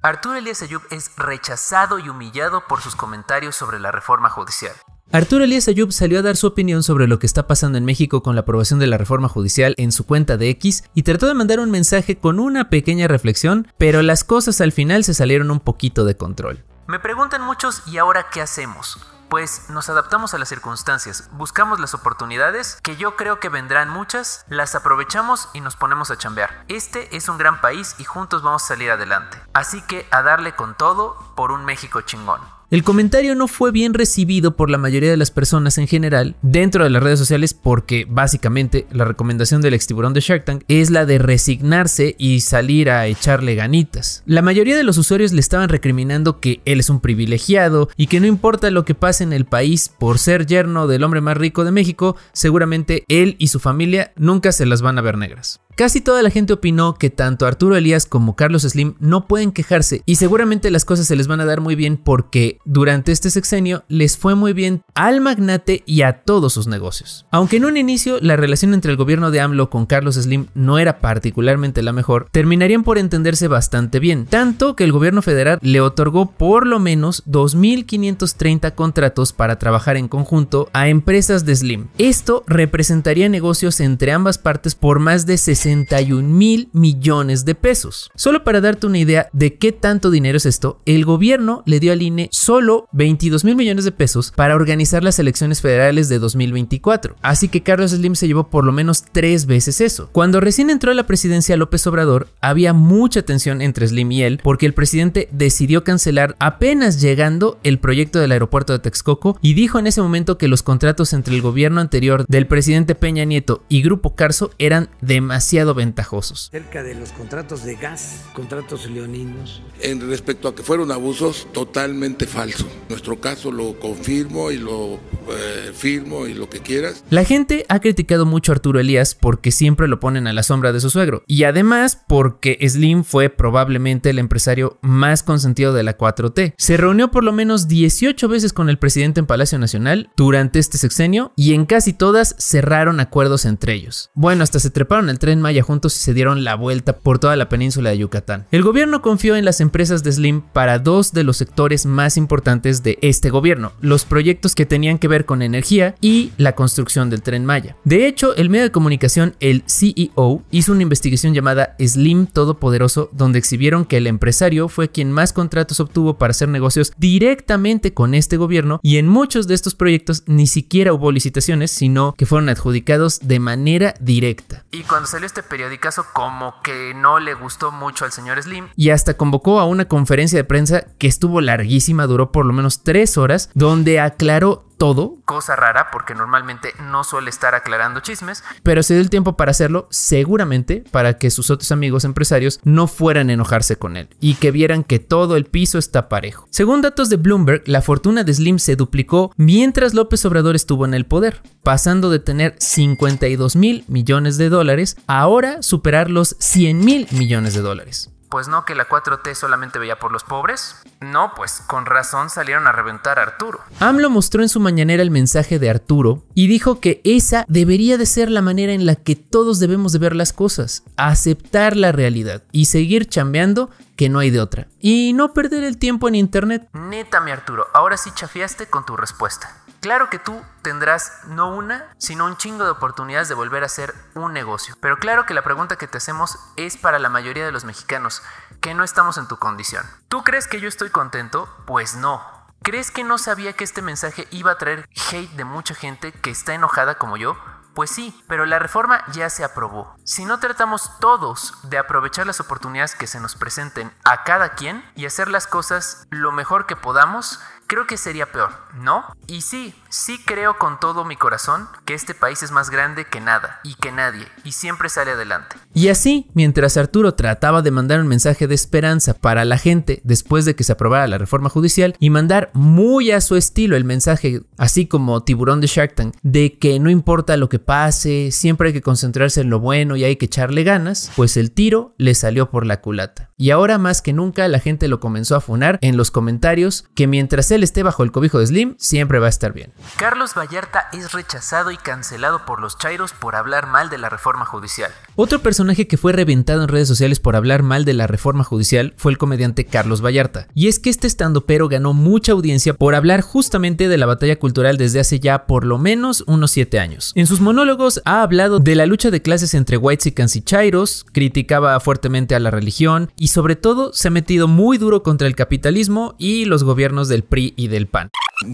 Arturo Elías Ayub es rechazado y humillado por sus comentarios sobre la reforma judicial. Arturo Elías Ayub salió a dar su opinión sobre lo que está pasando en México con la aprobación de la reforma judicial en su cuenta de X y trató de mandar un mensaje con una pequeña reflexión, pero las cosas al final se salieron un poquito de control. Me preguntan muchos, ¿y ahora qué hacemos? Pues nos adaptamos a las circunstancias, buscamos las oportunidades, que yo creo que vendrán muchas, las aprovechamos y nos ponemos a chambear. Este es un gran país y juntos vamos a salir adelante. Así que a darle con todo por un México chingón. El comentario no fue bien recibido por la mayoría de las personas en general dentro de las redes sociales porque básicamente la recomendación del ex tiburón de Shark Tank es la de resignarse y salir a echarle ganitas. La mayoría de los usuarios le estaban recriminando que él es un privilegiado y que no importa lo que pase en el país por ser yerno del hombre más rico de México, seguramente él y su familia nunca se las van a ver negras. Casi toda la gente opinó que tanto Arturo Elías como Carlos Slim no pueden quejarse y seguramente las cosas se les van a dar muy bien porque durante este sexenio les fue muy bien al magnate y a todos sus negocios. Aunque en un inicio la relación entre el gobierno de AMLO con Carlos Slim no era particularmente la mejor, terminarían por entenderse bastante bien, tanto que el gobierno federal le otorgó por lo menos 2.530 contratos para trabajar en conjunto a empresas de Slim. Esto representaría negocios entre ambas partes por más de 60 61 mil millones de pesos. Solo para darte una idea de qué tanto dinero es esto, el gobierno le dio al INE solo 22 mil millones de pesos para organizar las elecciones federales de 2024. Así que Carlos Slim se llevó por lo menos tres veces eso. Cuando recién entró a la presidencia López Obrador, había mucha tensión entre Slim y él porque el presidente decidió cancelar apenas llegando el proyecto del aeropuerto de Texcoco y dijo en ese momento que los contratos entre el gobierno anterior del presidente Peña Nieto y Grupo Carso eran demasiado ventajosos. Cerca de los contratos de gas, contratos leoninos. En respecto a que fueron abusos, totalmente falso. nuestro caso lo confirmo y lo eh, firmo y lo que quieras. La gente ha criticado mucho a Arturo Elías porque siempre lo ponen a la sombra de su suegro y además porque Slim fue probablemente el empresario más consentido de la 4T. Se reunió por lo menos 18 veces con el presidente en Palacio Nacional durante este sexenio y en casi todas cerraron acuerdos entre ellos. Bueno, hasta se treparon el tren Maya juntos y se dieron la vuelta por toda la península de Yucatán. El gobierno confió en las empresas de Slim para dos de los sectores más importantes de este gobierno, los proyectos que tenían que ver con energía y la construcción del tren Maya. De hecho, el medio de comunicación, el CEO, hizo una investigación llamada Slim Todopoderoso, donde exhibieron que el empresario fue quien más contratos obtuvo para hacer negocios directamente con este gobierno y en muchos de estos proyectos ni siquiera hubo licitaciones, sino que fueron adjudicados de manera directa. Y cuando salió este periodicazo, como que no le gustó mucho al señor Slim y hasta convocó a una conferencia de prensa que estuvo larguísima, duró por lo menos tres horas, donde aclaró todo. Cosa rara porque normalmente no suele estar aclarando chismes, pero se dio el tiempo para hacerlo seguramente para que sus otros amigos empresarios no fueran a enojarse con él y que vieran que todo el piso está parejo. Según datos de Bloomberg, la fortuna de Slim se duplicó mientras López Obrador estuvo en el poder, pasando de tener 52 mil millones de dólares a ahora superar los 100 mil millones de dólares. Pues no, que la 4T solamente veía por los pobres. No, pues con razón salieron a reventar a Arturo. AMLO mostró en su mañanera el mensaje de Arturo y dijo que esa debería de ser la manera en la que todos debemos de ver las cosas, aceptar la realidad y seguir chambeando que no hay de otra. Y no perder el tiempo en internet. Neta, mi Arturo, ahora sí chafiaste con tu respuesta. Claro que tú tendrás no una, sino un chingo de oportunidades de volver a hacer un negocio. Pero claro que la pregunta que te hacemos es para la mayoría de los mexicanos, que no estamos en tu condición. ¿Tú crees que yo estoy contento? Pues no. ¿Crees que no sabía que este mensaje iba a traer hate de mucha gente que está enojada como yo? Pues sí, pero la reforma ya se aprobó. Si no tratamos todos de aprovechar las oportunidades que se nos presenten a cada quien y hacer las cosas lo mejor que podamos, creo que sería peor, ¿no? Y sí, sí creo con todo mi corazón que este país es más grande que nada y que nadie, y siempre sale adelante. Y así, mientras Arturo trataba de mandar un mensaje de esperanza para la gente después de que se aprobara la reforma judicial y mandar muy a su estilo el mensaje, así como tiburón de Shark Tank, de que no importa lo que pase, siempre hay que concentrarse en lo bueno y hay que echarle ganas, pues el tiro le salió por la culata. Y ahora más que nunca la gente lo comenzó a funar en los comentarios que mientras él esté bajo el cobijo de Slim, siempre va a estar bien. Carlos Vallarta es rechazado y cancelado por los Chairos por hablar mal de la reforma judicial. Otro personaje que fue reventado en redes sociales por hablar mal de la reforma judicial fue el comediante Carlos Vallarta. Y es que este estando pero ganó mucha audiencia por hablar justamente de la batalla cultural desde hace ya por lo menos unos 7 años. En sus monos ha hablado de la lucha de clases entre Whites y chairos, criticaba fuertemente a la religión y sobre todo se ha metido muy duro contra el capitalismo y los gobiernos del PRI y del PAN.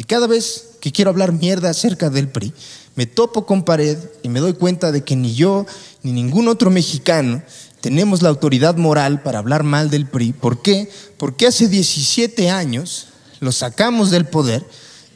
Cada vez que quiero hablar mierda acerca del PRI, me topo con pared y me doy cuenta de que ni yo ni ningún otro mexicano tenemos la autoridad moral para hablar mal del PRI. ¿Por qué? Porque hace 17 años lo sacamos del poder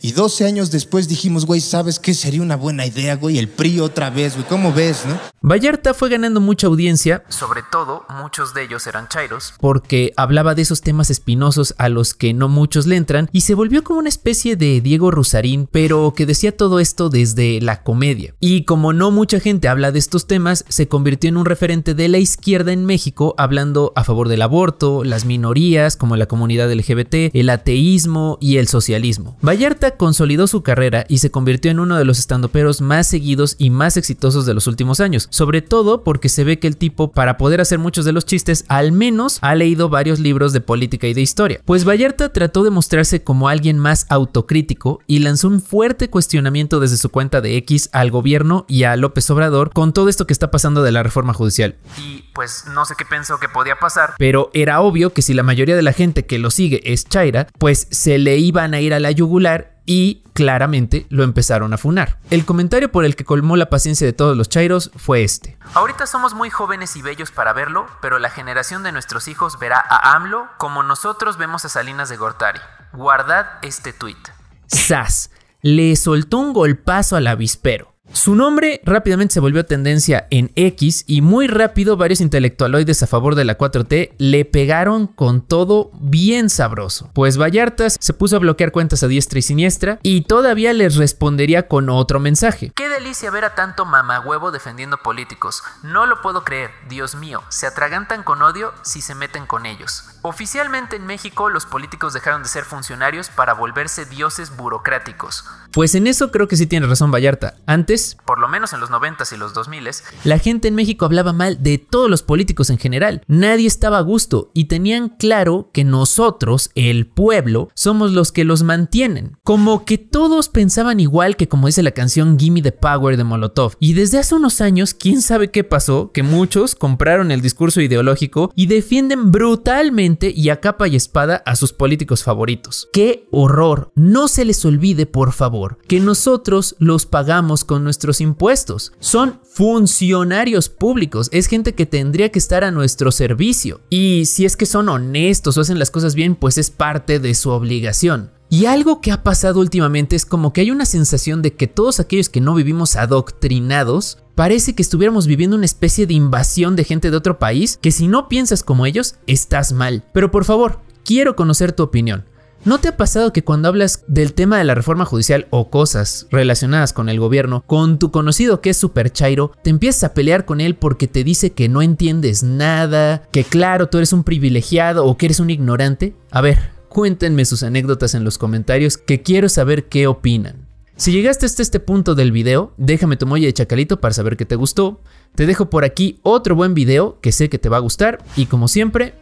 y 12 años después dijimos, güey, ¿sabes qué sería una buena idea, güey? El PRI otra vez, güey, ¿cómo ves, no? Vallarta fue ganando mucha audiencia, sobre todo muchos de ellos eran chairos, porque hablaba de esos temas espinosos a los que no muchos le entran y se volvió como una especie de Diego Rusarín, pero que decía todo esto desde la comedia. Y como no mucha gente habla de estos temas, se convirtió en un referente de la izquierda en México, hablando a favor del aborto, las minorías como la comunidad LGBT, el ateísmo y el socialismo. Vallarta consolidó su carrera y se convirtió en uno de los estandoperos más seguidos y más exitosos de los últimos años, sobre todo porque se ve que el tipo, para poder hacer muchos de los chistes, al menos ha leído varios libros de política y de historia. Pues Vallarta trató de mostrarse como alguien más autocrítico y lanzó un fuerte cuestionamiento desde su cuenta de X al gobierno y a López Obrador con todo esto que está pasando de la reforma judicial. Y pues no sé qué pensó que podía pasar, pero era obvio que si la mayoría de la gente que lo sigue es Chaira, pues se le iban a ir a la yugular y claramente lo empezaron a funar. El comentario por el que colmó la paciencia de todos los chairos fue este. Ahorita somos muy jóvenes y bellos para verlo, pero la generación de nuestros hijos verá a AMLO como nosotros vemos a Salinas de Gortari. Guardad este tuit. ¡Sas! Le soltó un golpazo al avispero. Su nombre rápidamente se volvió tendencia en X y muy rápido varios intelectualoides a favor de la 4T le pegaron con todo bien sabroso, pues Vallarta se puso a bloquear cuentas a diestra y siniestra y todavía les respondería con otro mensaje. Qué delicia ver a tanto mamahuevo defendiendo políticos, no lo puedo creer, Dios mío, se atragantan con odio si se meten con ellos. Oficialmente en México los políticos dejaron de ser funcionarios para volverse dioses burocráticos. Pues en eso creo que sí tiene razón Vallarta, antes por lo menos en los 90s y los 2000s, la gente en México hablaba mal de todos los políticos en general. Nadie estaba a gusto y tenían claro que nosotros, el pueblo, somos los que los mantienen. Como que todos pensaban igual que como dice la canción Gimme the Power de Molotov. Y desde hace unos años, quién sabe qué pasó, que muchos compraron el discurso ideológico y defienden brutalmente y a capa y espada a sus políticos favoritos. ¡Qué horror! No se les olvide, por favor, que nosotros los pagamos con nuestros impuestos. Son funcionarios públicos, es gente que tendría que estar a nuestro servicio. Y si es que son honestos o hacen las cosas bien, pues es parte de su obligación. Y algo que ha pasado últimamente es como que hay una sensación de que todos aquellos que no vivimos adoctrinados, parece que estuviéramos viviendo una especie de invasión de gente de otro país, que si no piensas como ellos, estás mal. Pero por favor, quiero conocer tu opinión. ¿No te ha pasado que cuando hablas del tema de la reforma judicial o cosas relacionadas con el gobierno, con tu conocido que es super chairo, te empiezas a pelear con él porque te dice que no entiendes nada, que claro, tú eres un privilegiado o que eres un ignorante? A ver, cuéntenme sus anécdotas en los comentarios que quiero saber qué opinan. Si llegaste hasta este punto del video, déjame tu molla de chacalito para saber que te gustó. Te dejo por aquí otro buen video que sé que te va a gustar y como siempre,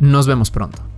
nos vemos pronto.